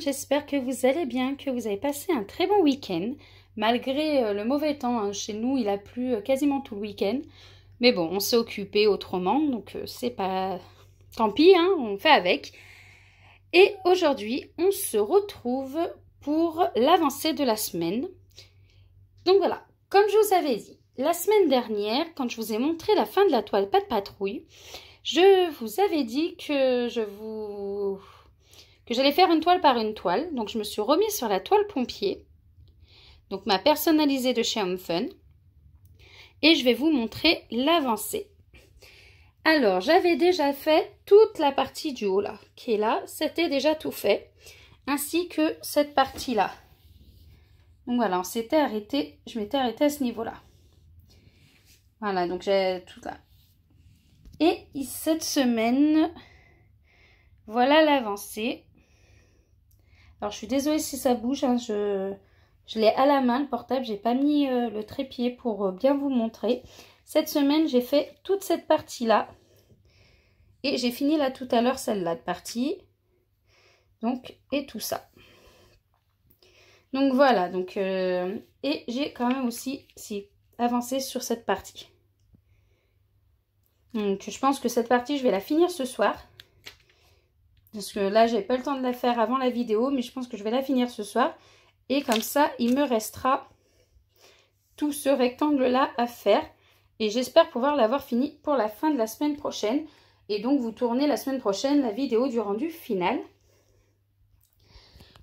j'espère que vous allez bien, que vous avez passé un très bon week-end, malgré euh, le mauvais temps. Hein, chez nous, il a plu euh, quasiment tout le week-end. Mais bon, on s'est occupé autrement, donc euh, c'est pas... Tant pis, hein, on fait avec. Et aujourd'hui, on se retrouve pour l'avancée de la semaine. Donc voilà, comme je vous avais dit, la semaine dernière, quand je vous ai montré la fin de la toile pas de patrouille, je vous avais dit que je vous que j'allais faire une toile par une toile. Donc je me suis remise sur la toile pompier, donc ma personnalisée de chez Home Fun, et je vais vous montrer l'avancée. Alors j'avais déjà fait toute la partie du haut là, qui est là, c'était déjà tout fait, ainsi que cette partie là. Donc voilà, on s'était arrêté, je m'étais arrêtée à ce niveau là. Voilà, donc j'ai tout là. Et cette semaine, voilà l'avancée. Alors, je suis désolée si ça bouge. Hein, je, je l'ai à la main, le portable. J'ai pas mis euh, le trépied pour euh, bien vous montrer. Cette semaine, j'ai fait toute cette partie-là. Et j'ai fini là tout à l'heure celle-là de partie. Donc, et tout ça. Donc voilà, donc euh, et j'ai quand même aussi avancé sur cette partie. Donc je pense que cette partie, je vais la finir ce soir. Parce que là, j'ai pas le temps de la faire avant la vidéo, mais je pense que je vais la finir ce soir. Et comme ça, il me restera tout ce rectangle-là à faire. Et j'espère pouvoir l'avoir fini pour la fin de la semaine prochaine. Et donc, vous tournez la semaine prochaine la vidéo du rendu final.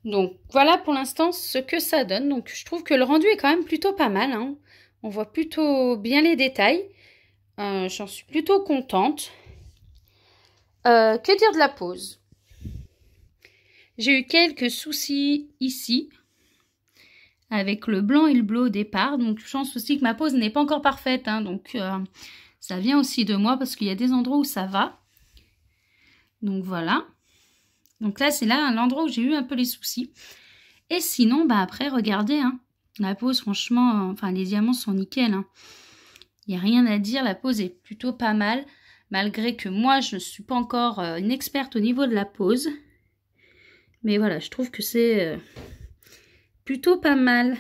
Donc, voilà pour l'instant ce que ça donne. Donc, je trouve que le rendu est quand même plutôt pas mal. Hein. On voit plutôt bien les détails. Euh, j'en suis plutôt contente. Euh, que dire de la pose j'ai eu quelques soucis ici avec le blanc et le bleu au départ. Donc je pense aussi que ma pose n'est pas encore parfaite. Hein. donc euh, ça vient aussi de moi parce qu'il y a des endroits où ça va. Donc voilà. Donc là c'est là l'endroit où j'ai eu un peu les soucis. Et sinon bah après regardez. Hein. la pose franchement, euh, enfin les diamants sont nickel. Hein. Il n'y a rien à dire. La pose est plutôt pas mal. Malgré que moi je ne suis pas encore euh, une experte au niveau de la pose. Mais voilà, je trouve que c'est euh, plutôt pas mal.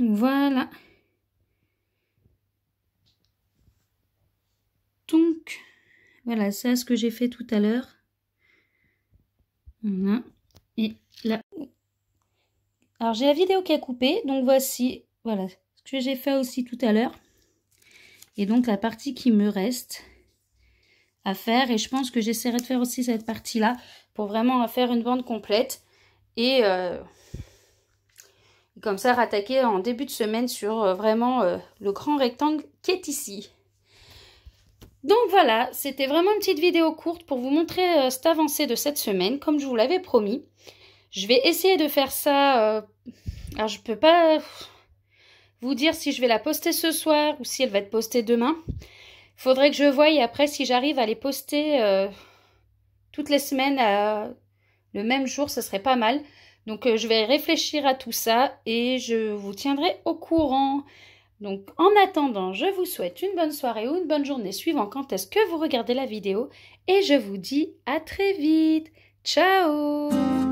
Voilà. Donc, voilà, ça ce que j'ai fait tout à l'heure. Et là. Alors, j'ai la vidéo qui a coupé. Donc, voici, voilà, ce que j'ai fait aussi tout à l'heure. Et donc, la partie qui me reste à faire. Et je pense que j'essaierai de faire aussi cette partie-là pour vraiment faire une bande complète. Et euh, comme ça, rattaquer en début de semaine sur euh, vraiment euh, le grand rectangle qui est ici. Donc voilà, c'était vraiment une petite vidéo courte pour vous montrer cette avancée de cette semaine, comme je vous l'avais promis. Je vais essayer de faire ça... alors je peux pas vous dire si je vais la poster ce soir ou si elle va être postée demain. Faudrait que je voie après si j'arrive à les poster euh, toutes les semaines à, le même jour, ce serait pas mal. Donc euh, je vais réfléchir à tout ça et je vous tiendrai au courant. Donc en attendant, je vous souhaite une bonne soirée ou une bonne journée suivant quand est-ce que vous regardez la vidéo et je vous dis à très vite. Ciao